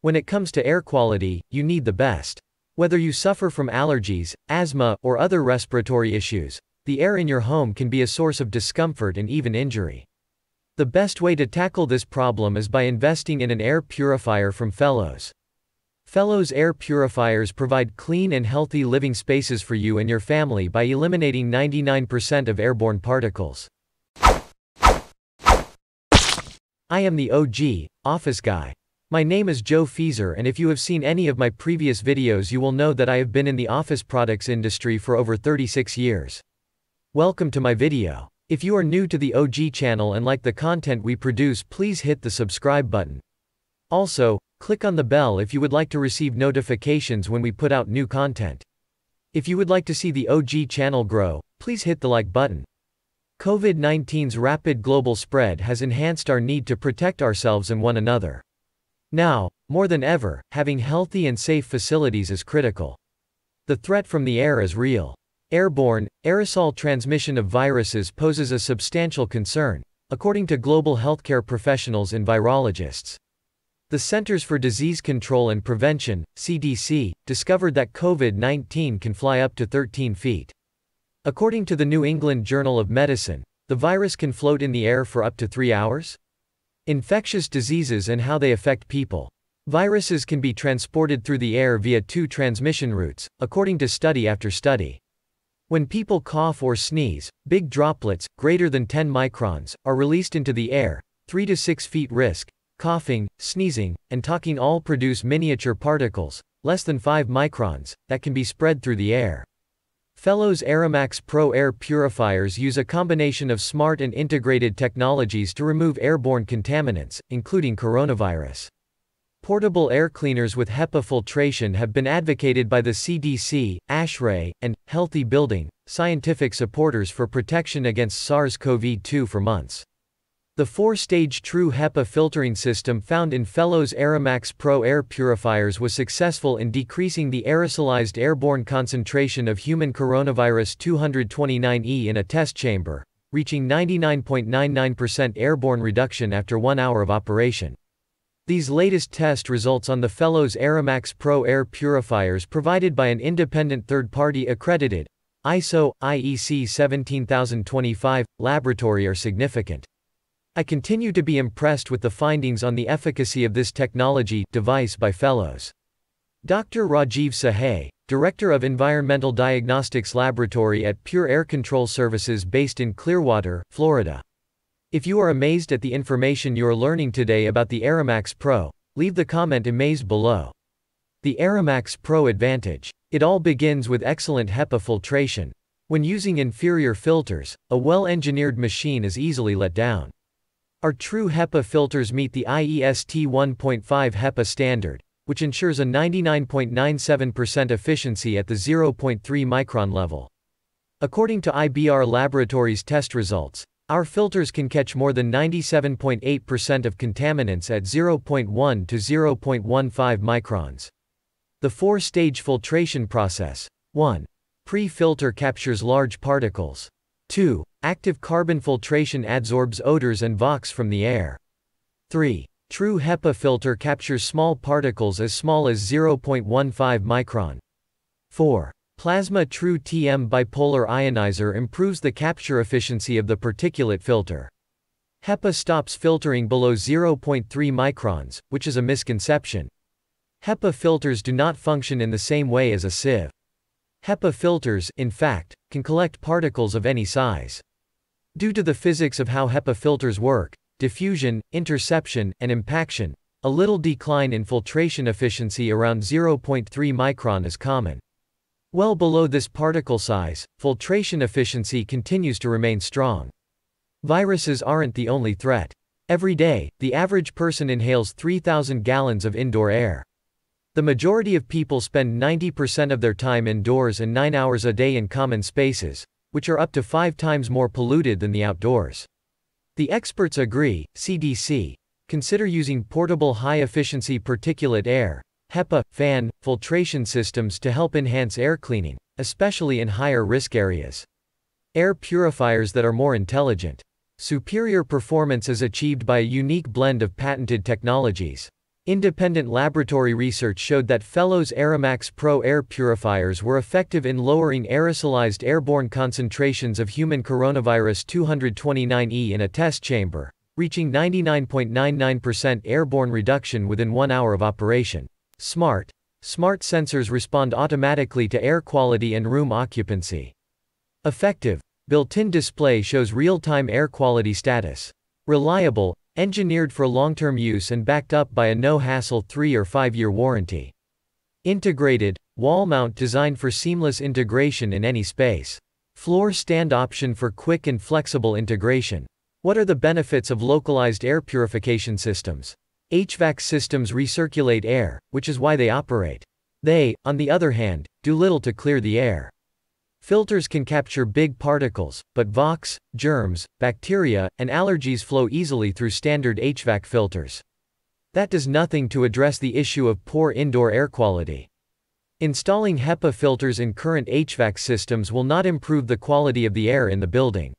When it comes to air quality, you need the best. Whether you suffer from allergies, asthma, or other respiratory issues, the air in your home can be a source of discomfort and even injury. The best way to tackle this problem is by investing in an air purifier from Fellows. Fellows air purifiers provide clean and healthy living spaces for you and your family by eliminating 99% of airborne particles. I am the OG, office guy. My name is Joe Feaser, and if you have seen any of my previous videos you will know that I have been in the office products industry for over 36 years. Welcome to my video. If you are new to the OG channel and like the content we produce please hit the subscribe button. Also, click on the bell if you would like to receive notifications when we put out new content. If you would like to see the OG channel grow, please hit the like button. COVID-19's rapid global spread has enhanced our need to protect ourselves and one another. Now, more than ever, having healthy and safe facilities is critical. The threat from the air is real. Airborne, aerosol transmission of viruses poses a substantial concern, according to global healthcare professionals and virologists. The Centers for Disease Control and Prevention, CDC, discovered that COVID 19 can fly up to 13 feet. According to the New England Journal of Medicine, the virus can float in the air for up to three hours? Infectious diseases and how they affect people. Viruses can be transported through the air via two transmission routes, according to study after study. When people cough or sneeze, big droplets, greater than 10 microns, are released into the air, 3 to 6 feet risk. Coughing, sneezing, and talking all produce miniature particles, less than 5 microns, that can be spread through the air. Fellows AirMax Pro air purifiers use a combination of smart and integrated technologies to remove airborne contaminants, including coronavirus. Portable air cleaners with HEPA filtration have been advocated by the CDC, ASHRAE, and Healthy Building, scientific supporters for protection against SARS-CoV-2 for months. The four-stage true HEPA filtering system found in Fellow's Aromax Pro air purifiers was successful in decreasing the aerosolized airborne concentration of human coronavirus 229E in a test chamber, reaching 99.99% airborne reduction after one hour of operation. These latest test results on the Fellow's Aromax Pro air purifiers provided by an independent third-party accredited ISO, IEC 17025, laboratory are significant. I continue to be impressed with the findings on the efficacy of this technology device by fellows. Dr. Rajiv Sahay, Director of Environmental Diagnostics Laboratory at Pure Air Control Services based in Clearwater, Florida. If you are amazed at the information you are learning today about the Aramax Pro, leave the comment amazed below. The Aramax Pro Advantage. It all begins with excellent HEPA filtration. When using inferior filters, a well-engineered machine is easily let down. Our true HEPA filters meet the IEST 1.5 HEPA standard, which ensures a 99.97% efficiency at the 0.3 micron level. According to IBR Laboratories test results, our filters can catch more than 97.8% of contaminants at 0.1 to 0.15 microns. The four-stage filtration process. 1. Pre-filter captures large particles. 2. Active carbon filtration adsorbs odors and vox from the air. 3. True HEPA filter captures small particles as small as 0.15 micron. 4. Plasma True TM bipolar ionizer improves the capture efficiency of the particulate filter. HEPA stops filtering below 0.3 microns, which is a misconception. HEPA filters do not function in the same way as a sieve. HEPA filters, in fact, can collect particles of any size. Due to the physics of how HEPA filters work, diffusion, interception, and impaction, a little decline in filtration efficiency around 0.3 micron is common. Well below this particle size, filtration efficiency continues to remain strong. Viruses aren't the only threat. Every day, the average person inhales 3,000 gallons of indoor air. The majority of people spend 90% of their time indoors and 9 hours a day in common spaces, which are up to 5 times more polluted than the outdoors. The experts agree, CDC, consider using portable high-efficiency particulate air, HEPA, fan, filtration systems to help enhance air cleaning, especially in higher risk areas. Air purifiers that are more intelligent. Superior performance is achieved by a unique blend of patented technologies. Independent laboratory research showed that Fellow's AirMax Pro air purifiers were effective in lowering aerosolized airborne concentrations of human coronavirus 229E in a test chamber, reaching 99.99% airborne reduction within one hour of operation. Smart. Smart sensors respond automatically to air quality and room occupancy. Effective. Built-in display shows real-time air quality status. Reliable. Engineered for long-term use and backed up by a no-hassle 3 or 5-year warranty. Integrated, wall mount designed for seamless integration in any space. Floor stand option for quick and flexible integration. What are the benefits of localized air purification systems? HVAC systems recirculate air, which is why they operate. They, on the other hand, do little to clear the air. Filters can capture big particles, but vox, germs, bacteria, and allergies flow easily through standard HVAC filters. That does nothing to address the issue of poor indoor air quality. Installing HEPA filters in current HVAC systems will not improve the quality of the air in the building.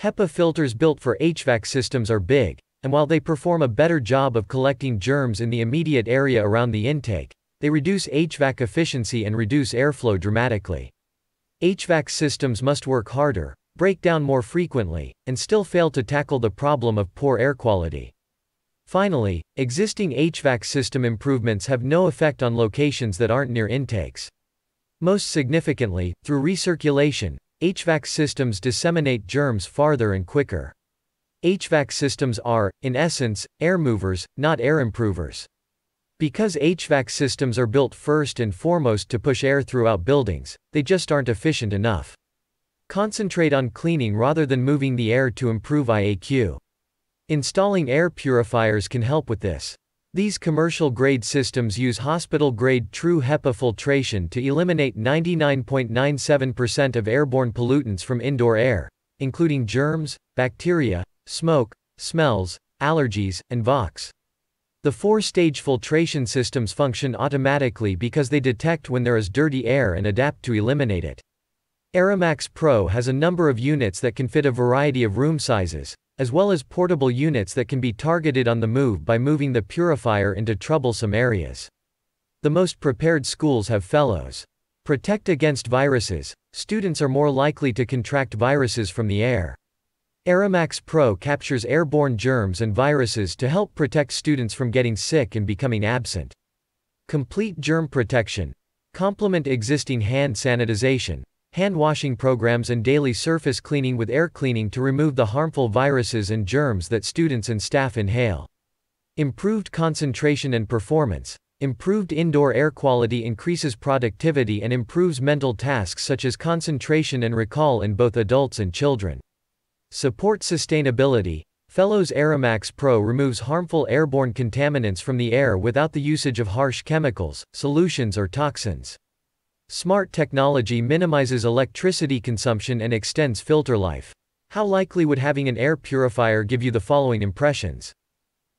HEPA filters built for HVAC systems are big, and while they perform a better job of collecting germs in the immediate area around the intake, they reduce HVAC efficiency and reduce airflow dramatically. HVAC systems must work harder, break down more frequently, and still fail to tackle the problem of poor air quality. Finally, existing HVAC system improvements have no effect on locations that aren't near intakes. Most significantly, through recirculation, HVAC systems disseminate germs farther and quicker. HVAC systems are, in essence, air movers, not air improvers. Because HVAC systems are built first and foremost to push air throughout buildings, they just aren't efficient enough. Concentrate on cleaning rather than moving the air to improve IAQ. Installing air purifiers can help with this. These commercial grade systems use hospital grade true HEPA filtration to eliminate 99.97% of airborne pollutants from indoor air, including germs, bacteria, smoke, smells, allergies, and VOCs. The four-stage filtration systems function automatically because they detect when there is dirty air and adapt to eliminate it. Aramax Pro has a number of units that can fit a variety of room sizes, as well as portable units that can be targeted on the move by moving the purifier into troublesome areas. The most prepared schools have fellows. Protect against viruses, students are more likely to contract viruses from the air. Aramax Pro captures airborne germs and viruses to help protect students from getting sick and becoming absent. Complete germ protection. Complement existing hand sanitization, hand washing programs and daily surface cleaning with air cleaning to remove the harmful viruses and germs that students and staff inhale. Improved concentration and performance. Improved indoor air quality increases productivity and improves mental tasks such as concentration and recall in both adults and children. Support sustainability. Fellows Aramax Pro removes harmful airborne contaminants from the air without the usage of harsh chemicals, solutions or toxins. Smart technology minimizes electricity consumption and extends filter life. How likely would having an air purifier give you the following impressions?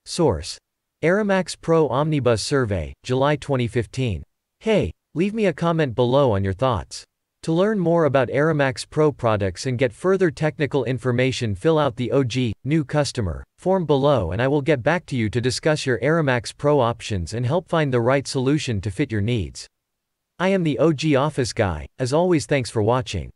Source. Aramax Pro Omnibus Survey, July 2015. Hey, leave me a comment below on your thoughts. To learn more about Arimax Pro products and get further technical information fill out the OG, new customer, form below and I will get back to you to discuss your Arimax Pro options and help find the right solution to fit your needs. I am the OG Office Guy, as always thanks for watching.